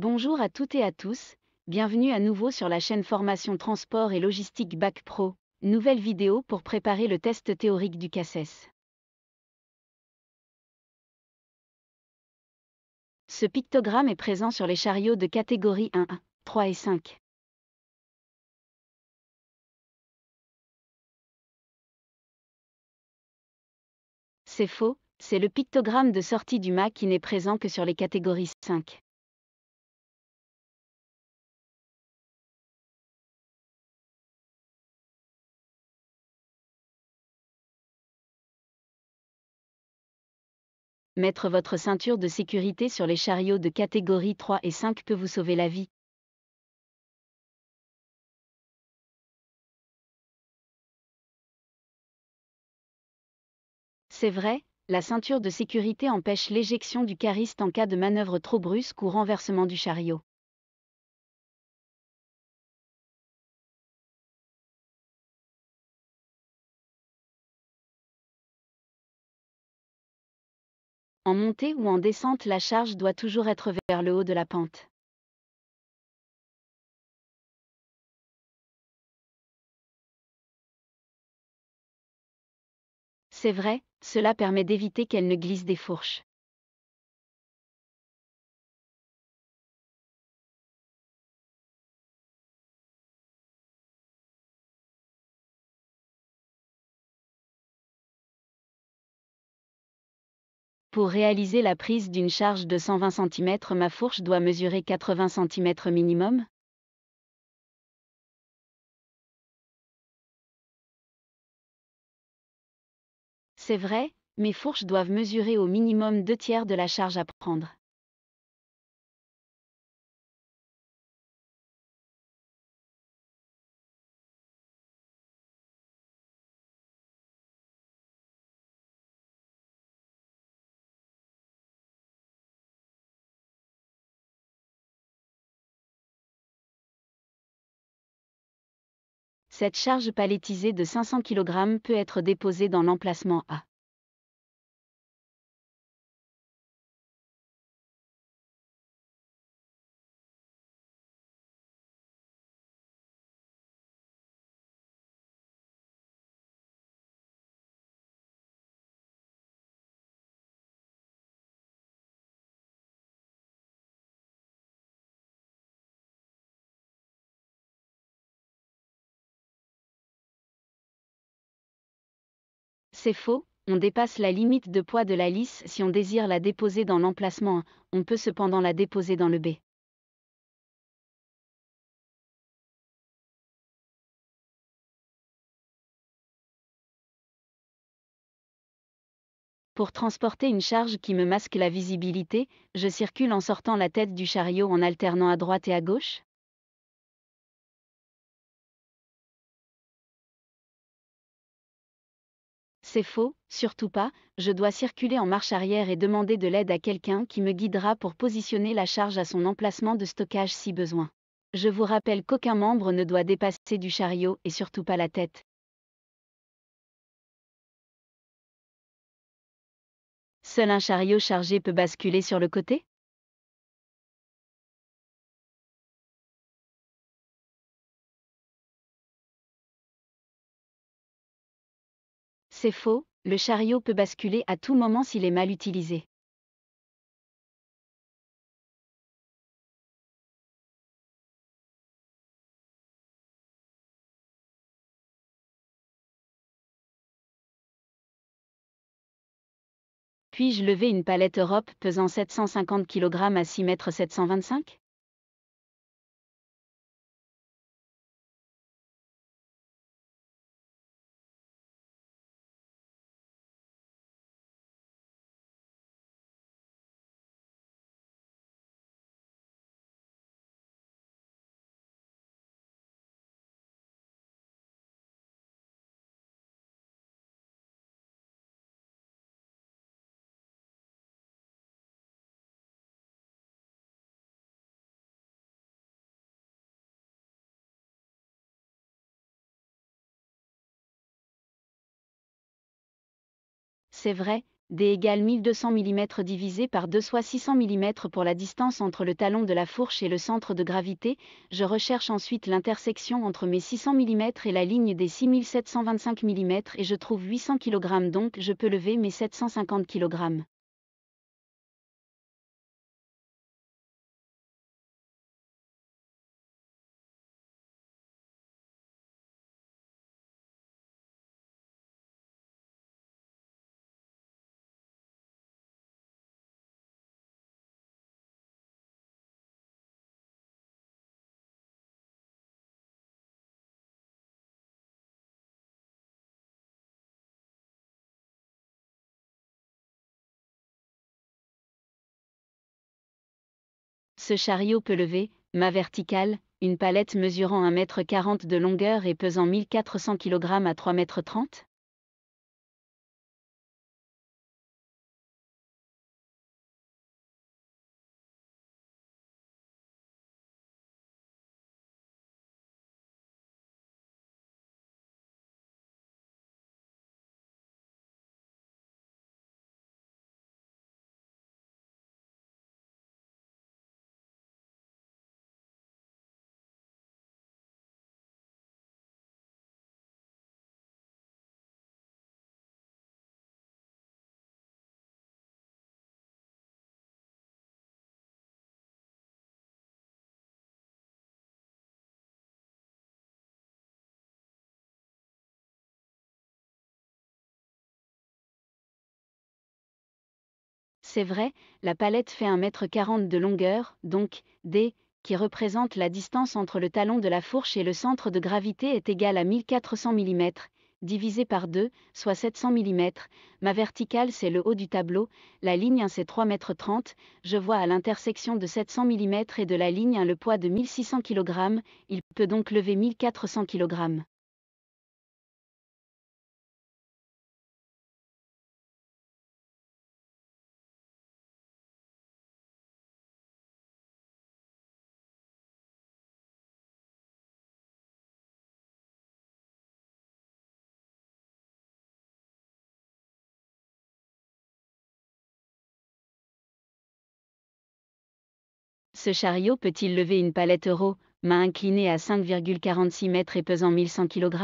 Bonjour à toutes et à tous, bienvenue à nouveau sur la chaîne Formation Transport et Logistique Bac Pro, nouvelle vidéo pour préparer le test théorique du CACES. Ce pictogramme est présent sur les chariots de catégorie 1 3 et 5. C'est faux, c'est le pictogramme de sortie du mât qui n'est présent que sur les catégories 5. mettre votre ceinture de sécurité sur les chariots de catégorie 3 et 5 peut vous sauver la vie. C'est vrai, la ceinture de sécurité empêche l'éjection du chariste en cas de manœuvre trop brusque ou renversement du chariot. En montée ou en descente, la charge doit toujours être vers le haut de la pente. C'est vrai, cela permet d'éviter qu'elle ne glisse des fourches. Pour réaliser la prise d'une charge de 120 cm, ma fourche doit mesurer 80 cm minimum. C'est vrai, mes fourches doivent mesurer au minimum 2 tiers de la charge à prendre. Cette charge palettisée de 500 kg peut être déposée dans l'emplacement A. C'est faux, on dépasse la limite de poids de la lisse si on désire la déposer dans l'emplacement 1. on peut cependant la déposer dans le B. Pour transporter une charge qui me masque la visibilité, je circule en sortant la tête du chariot en alternant à droite et à gauche C'est faux, surtout pas, je dois circuler en marche arrière et demander de l'aide à quelqu'un qui me guidera pour positionner la charge à son emplacement de stockage si besoin. Je vous rappelle qu'aucun membre ne doit dépasser du chariot et surtout pas la tête. Seul un chariot chargé peut basculer sur le côté C'est faux, le chariot peut basculer à tout moment s'il est mal utilisé. Puis-je lever une palette Europe pesant 750 kg à 6 mètres 725 c'est vrai, D égale 1200 mm divisé par 2 soit 600 mm pour la distance entre le talon de la fourche et le centre de gravité, je recherche ensuite l'intersection entre mes 600 mm et la ligne des 6725 mm et je trouve 800 kg donc je peux lever mes 750 kg. Ce chariot peut lever, ma verticale, une palette mesurant 1 m de longueur et pesant 1400 kg à 3,30 m C'est vrai, la palette fait 1m40 de longueur, donc D, qui représente la distance entre le talon de la fourche et le centre de gravité est égal à 1400 mm, divisé par 2, soit 700 mm. Ma verticale, c'est le haut du tableau. La ligne 1, c'est 3,30 m. Je vois à l'intersection de 700 mm et de la ligne 1 le poids de 1600 kg. Il peut donc lever 1400 kg. Ce chariot peut-il lever une palette euro, main inclinée à 5,46 mètres et pesant 1100 kg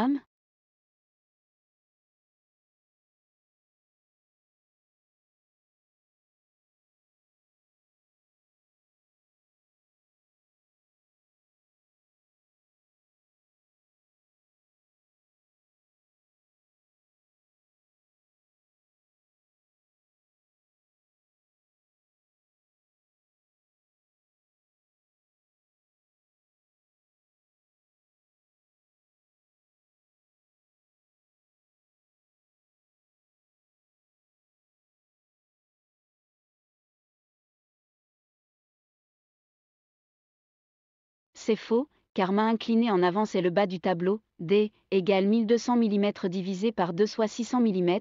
C'est faux, car ma inclinée en avant c'est le bas du tableau, D égale 1200 mm divisé par 2 soit 600 mm,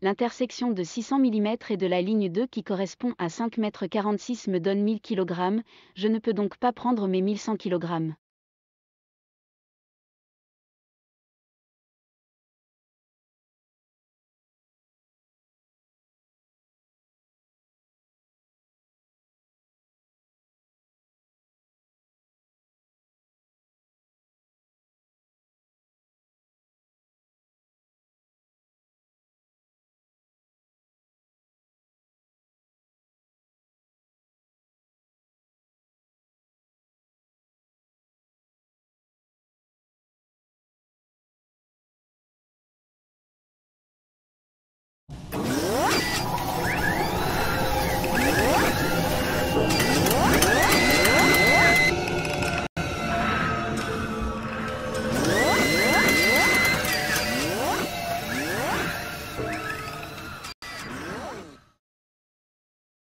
l'intersection de 600 mm et de la ligne 2 qui correspond à 5 m 46 me donne 1000 kg, je ne peux donc pas prendre mes 1100 kg.